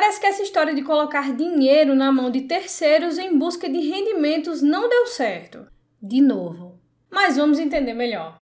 Parece que essa história de colocar dinheiro na mão de terceiros em busca de rendimentos não deu certo. De novo. Mas vamos entender melhor.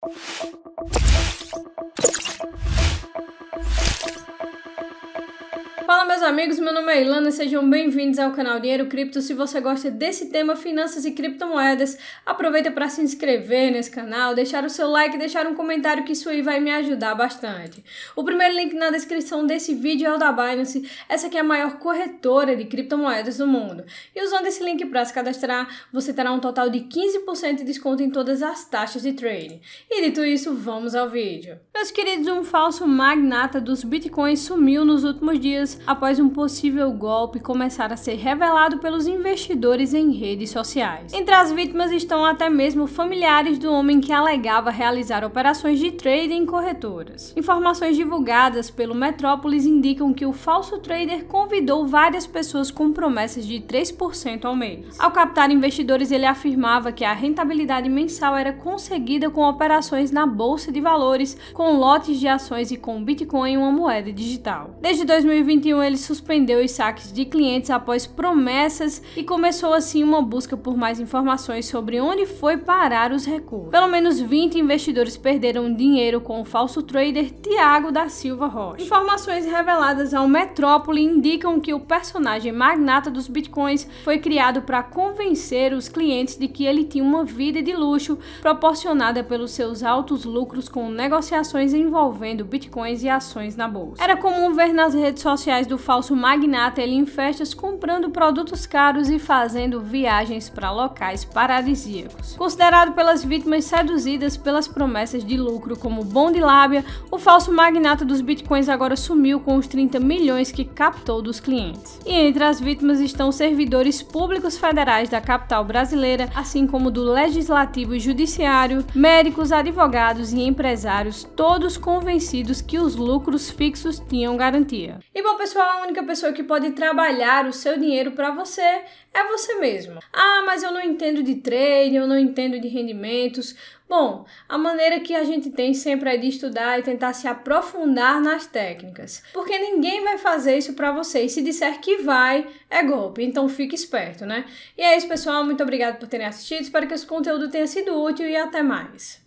meus amigos, meu nome é Ilana, sejam bem-vindos ao canal Dinheiro Cripto. Se você gosta desse tema, finanças e criptomoedas, aproveita para se inscrever nesse canal, deixar o seu like, deixar um comentário que isso aí vai me ajudar bastante. O primeiro link na descrição desse vídeo é o da Binance, essa que é a maior corretora de criptomoedas do mundo. E usando esse link para se cadastrar, você terá um total de 15% de desconto em todas as taxas de trading. E dito isso, vamos ao vídeo. Meus queridos, um falso magnata dos bitcoins sumiu nos últimos dias após um possível golpe começar a ser revelado pelos investidores em redes sociais. Entre as vítimas estão até mesmo familiares do homem que alegava realizar operações de trade em corretoras. Informações divulgadas pelo Metrópolis indicam que o falso trader convidou várias pessoas com promessas de 3% ao mês. Ao captar investidores, ele afirmava que a rentabilidade mensal era conseguida com operações na bolsa de valores com com lotes de ações e com Bitcoin uma moeda digital. Desde 2021, ele suspendeu os saques de clientes após promessas e começou assim uma busca por mais informações sobre onde foi parar os recursos. Pelo menos 20 investidores perderam dinheiro com o falso trader Tiago da Silva Rocha. Informações reveladas ao Metrópole indicam que o personagem magnata dos bitcoins foi criado para convencer os clientes de que ele tinha uma vida de luxo proporcionada pelos seus altos lucros com negociações envolvendo bitcoins e ações na bolsa. Era comum ver nas redes sociais do falso magnata ele em festas comprando produtos caros e fazendo viagens para locais paradisíacos. Considerado pelas vítimas seduzidas pelas promessas de lucro como bom de lábia, o falso magnata dos bitcoins agora sumiu com os 30 milhões que captou dos clientes. E entre as vítimas estão servidores públicos federais da capital brasileira, assim como do legislativo e judiciário, médicos, advogados e empresários, todos todos convencidos que os lucros fixos tinham garantia. E bom, pessoal, a única pessoa que pode trabalhar o seu dinheiro para você é você mesmo. Ah, mas eu não entendo de trade, eu não entendo de rendimentos. Bom, a maneira que a gente tem sempre é de estudar e tentar se aprofundar nas técnicas, porque ninguém vai fazer isso para você e se disser que vai, é golpe. Então fique esperto, né? E é isso, pessoal. Muito obrigado por terem assistido. Espero que esse conteúdo tenha sido útil e até mais.